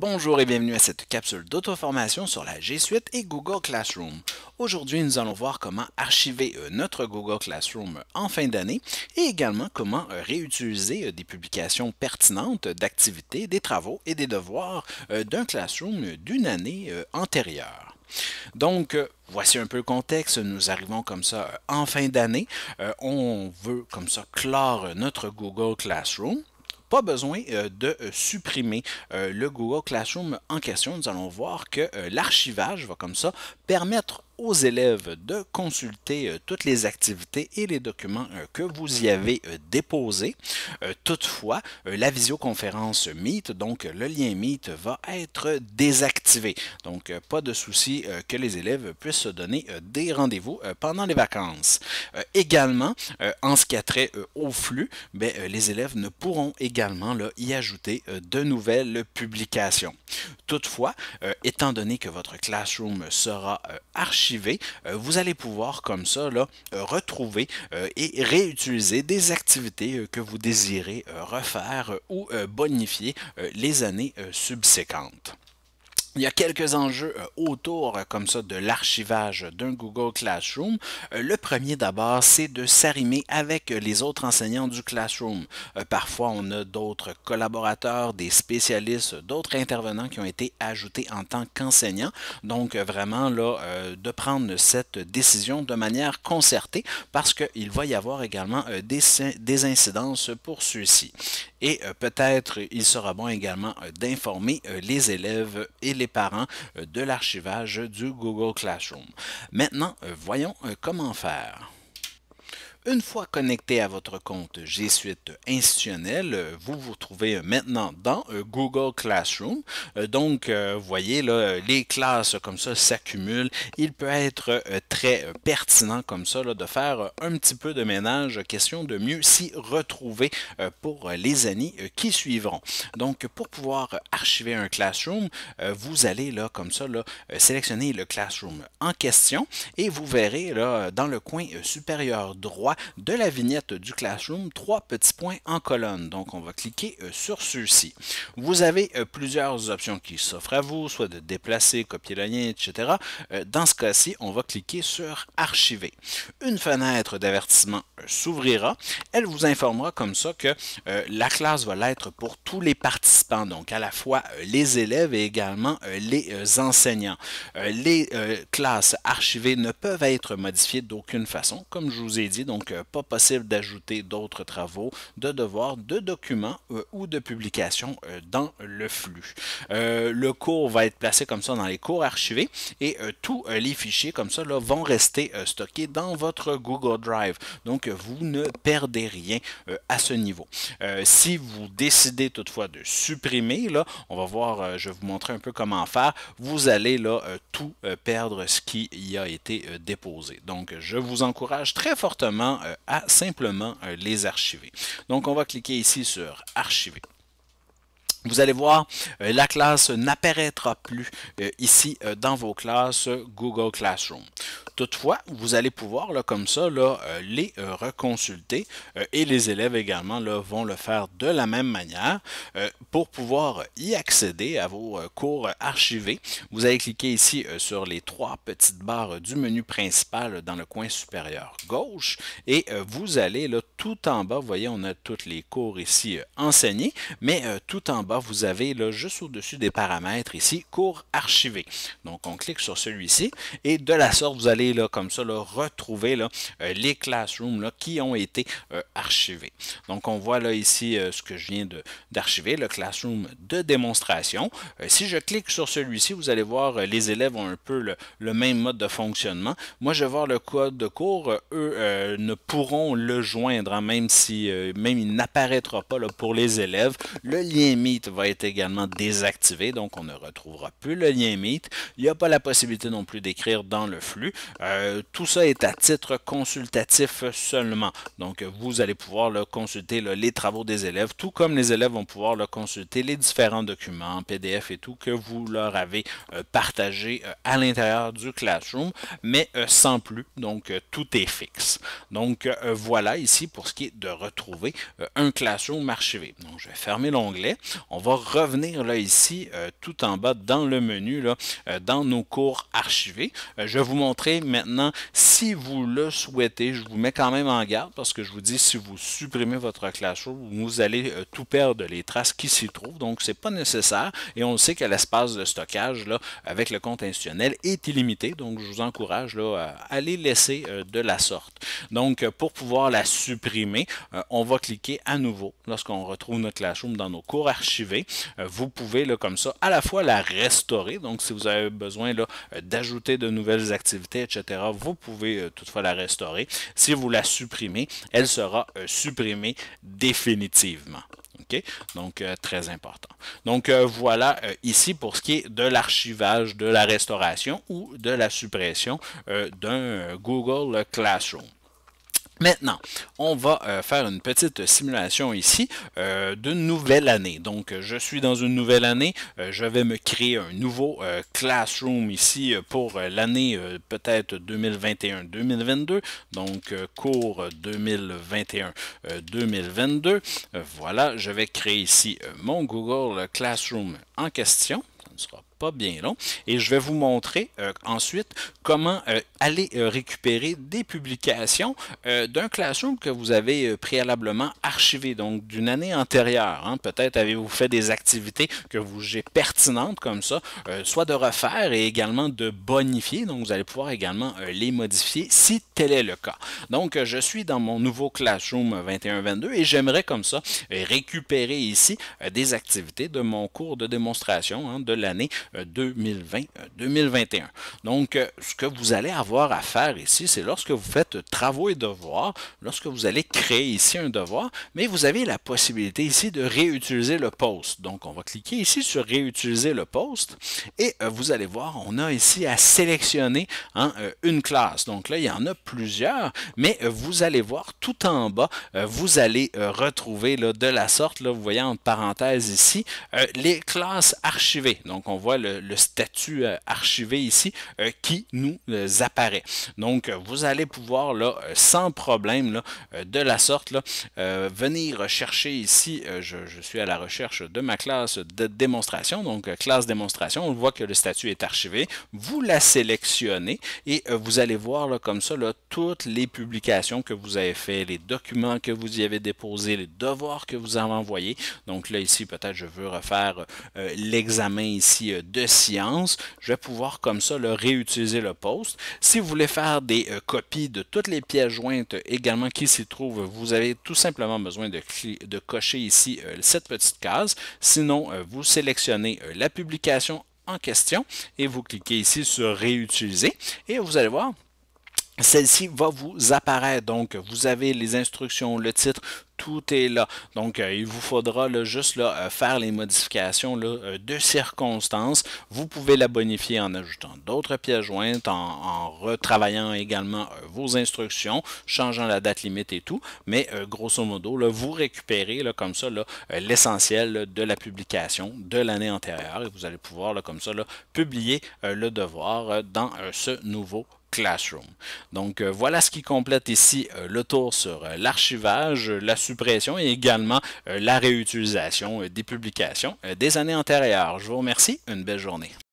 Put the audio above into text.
Bonjour et bienvenue à cette capsule d'auto-formation sur la G Suite et Google Classroom. Aujourd'hui, nous allons voir comment archiver euh, notre Google Classroom en fin d'année et également comment euh, réutiliser euh, des publications pertinentes d'activités, des travaux et des devoirs d'un Classroom d'une année antérieure. Donc, voici un peu le contexte. Nous arrivons comme ça en fin d'année. on veut comme ça clore notre Google Classroom pas besoin euh, de euh, supprimer euh, le Google Classroom en question. Nous allons voir que l'archivage va comme ça permettre aux élèves de consulter euh, toutes les activités et les documents euh, que vous y avez euh, déposés. toutefois, la visioconférence Meet, donc le lien Meet, va être désactivé. Donc, pas de souci que les élèves puissent se donner des rendez-vous pendant les vacances. également, en ce qui a trait au flux, ben, les élèves ne pourront également là, y ajouter de nouvelles publications. Toutefois, étant donné que votre Classroom sera archivé, euh, vous allez pouvoir comme ça là, euh, retrouver euh, et réutiliser des activités que vous désirez refaire ou bonifier les années subséquentes. Il y a quelques enjeux euh, autour euh, comme ça de l'archivage d'un Google Classroom. Euh, le premier d'abord, c'est de s'arrimer avec les autres enseignants du Classroom. Parfois, on a d'autres collaborateurs, des spécialistes, d'autres intervenants qui ont été ajoutés en tant qu'enseignants. Donc vraiment là, de prendre cette décision de manière concertée parce qu'il va y avoir également des, des incidences pour ceux-ci. Et euh, peut-être il sera bon également euh, d'informer euh, les élèves et les parents de l'archivage du Google Classroom. Maintenant, voyons comment faire. Une fois connecté à votre compte G Suite institutionnel, euh, vous vous trouvez euh, maintenant dans euh, Google Classroom. Donc, vous voyez, là, les classes comme ça s'accumulent. Il peut être très pertinent comme ça de faire un petit peu de ménage, question de mieux s'y retrouver pour les années qui suivront. Donc, pour pouvoir archiver un Classroom, vous allez là comme ça sélectionner le Classroom en question et vous verrez là dans le coin supérieur droit de la vignette du Classroom trois petits points en colonne. Donc, on va cliquer euh, sur ceux-ci. Vous avez euh, plusieurs options qui s'offrent à vous, soit de déplacer, copier le lien, etc. Euh, dans ce cas-ci, on va cliquer sur Archiver. Une fenêtre d'avertissement s'ouvrira. Elle vous informera comme ça que la classe va l'être pour tous les participants, donc à la fois les élèves et également les enseignants. Les classes archivées ne peuvent être modifiées d'aucune façon, comme je vous ai dit, donc donc euh, pas possible d'ajouter d'autres travaux, de devoirs, de documents euh, ou de publications euh, dans le flux. le cours va être placé comme ça dans les cours archivés et tous les fichiers comme ça vont rester stockés dans votre Google Drive. Donc vous ne perdez rien à ce niveau. si vous décidez toutefois de supprimer, là, on va voir, je vais vous montrer un peu comment faire, vous allez là tout perdre ce qui y a été déposé. Donc je vous encourage très fortement euh, à simplement euh, les archiver. Donc on va cliquer ici sur archiver. Vous allez voir, euh, la classe n'apparaîtra plus ici dans vos classes Google Classroom. Toutefois, vous allez pouvoir là, comme ça euh, les euh, reconsulter euh, et les élèves également là, vont le faire de la même manière. pour pouvoir y accéder à vos cours archivés, vous allez cliquer ici sur les trois petites barres du menu principal dans le coin supérieur gauche et vous allez là, tout en bas, vous voyez, on a tous les cours ici enseignés, mais tout en bas, vous avez là, juste au-dessus des paramètres ici, cours archivés. Donc on clique sur celui-ci et de la sorte, vous allez comme ça retrouver euh, les classrooms qui ont été euh, archivés. Donc on voit là ici euh, ce que je viens d'archiver, le classroom de démonstration. si je clique sur celui-ci, vous allez voir les élèves ont un peu le, même mode de fonctionnement. Moi, je vais voir le code de cours. Eux ne pourront le joindre, hein, même si même il n'apparaîtra pas pour les élèves. Le lien Meet va être également désactivé, donc on ne retrouvera plus le lien Meet. Il n'y a pas la possibilité non plus d'écrire dans le flux. Euh, tout ça est à titre consultatif seulement. Donc, vous allez pouvoir le consulter les travaux des élèves, tout comme les élèves vont pouvoir le consulter les différents documents, PDF et tout, que vous leur avez euh, partagé euh, à l'intérieur du Classroom, mais sans plus. Donc, tout est fixe. Donc, voilà ici pour ce qui est de retrouver un Classroom archivé. Donc, je vais fermer l'onglet. On va revenir là ici, tout en bas dans le menu, dans nos cours archivés. je vais vous montrer Maintenant, si vous le souhaitez, je vous mets quand même en garde parce que je vous dis, si vous supprimez votre Classroom, vous allez euh, tout perdre les traces qui s'y trouvent. Donc, ce n'est pas nécessaire. Et on sait que l'espace de stockage là, avec le compte institutionnel est illimité. Donc, je vous encourage là, à aller laisser euh, de la sorte. Donc, euh, pour pouvoir la supprimer, on va cliquer à nouveau lorsqu'on retrouve notre Classroom dans nos cours archivés. vous pouvez comme ça à la fois la restaurer. Donc, si vous avez besoin d'ajouter de nouvelles activités, vous pouvez euh, toutefois la restaurer. Si vous la supprimez, elle sera euh, supprimée définitivement. Donc, euh, très important. Donc, voilà ici pour ce qui est de l'archivage, de la restauration ou de la suppression d'un Google Classroom. Maintenant, on va euh, faire une petite simulation ici euh, d'une nouvelle année. Donc, je suis dans une nouvelle année. Euh, je vais me créer un nouveau classroom ici pour l'année peut-être 2021-2022. Donc, cours 2021-2022. voilà, je vais créer ici mon Google Classroom en question. Ça ne sera pas bien long. Et je vais vous montrer euh, ensuite comment euh, aller euh, récupérer des publications d'un classroom que vous avez préalablement archivé, donc d'une année antérieure. Hein. Peut-être avez-vous fait des activités que vous jugez pertinentes comme ça, soit de refaire et également de bonifier. Donc vous allez pouvoir également les modifier si tel est le cas. Donc je suis dans mon nouveau classroom 21-22 et j'aimerais comme ça récupérer ici des activités de mon cours de démonstration hein, de l'année 2020-2021. Euh, euh, Donc, euh, ce que vous allez avoir à faire ici, c'est lorsque vous faites travaux et devoirs, lorsque vous allez créer ici un devoir, mais vous avez la possibilité ici de réutiliser le poste. Donc, on va cliquer ici sur réutiliser le poste et vous allez voir, on a ici à sélectionner hein, une classe. Donc là, il y en a plusieurs, mais vous allez voir tout en bas, vous allez retrouver là, de la sorte, là, vous voyez en parenthèse ici, les classes archivées. Donc, on voit le, statut euh, archivé ici euh, qui nous euh, apparaît. Donc, vous allez pouvoir, là, sans problème, là, de la sorte, là, venir chercher ici, je, suis à la recherche de ma classe de démonstration, donc classe démonstration, on voit que le statut est archivé, vous la sélectionnez et vous allez voir là, comme ça là, toutes les publications que vous avez fait, les documents que vous y avez déposés, les devoirs que vous avez envoyés. Donc là ici peut-être je veux refaire l'examen ici de science, je vais pouvoir comme ça le réutiliser le poste. Si vous voulez faire des euh, copies de toutes les pièces jointes également qui s'y trouvent, vous avez tout simplement besoin de, cocher ici euh, cette petite case. Sinon, euh, vous sélectionnez la publication en question et vous cliquez ici sur réutiliser et vous allez voir celle-ci va vous apparaître. Donc, vous avez les instructions, le titre, tout est là. Donc, euh, il vous faudra juste euh, faire les modifications euh, de circonstances. Vous pouvez la bonifier en ajoutant d'autres pièces jointes, en, retravaillant également vos instructions, changeant la date limite et tout. Mais grosso modo, vous récupérez comme ça l'essentiel de la publication de l'année antérieure et vous allez pouvoir comme ça publier le devoir dans ce nouveau Classroom. Donc euh, voilà ce qui complète ici euh, le tour sur euh, l'archivage, la suppression et également la réutilisation des publications des années antérieures. Je vous remercie, une belle journée.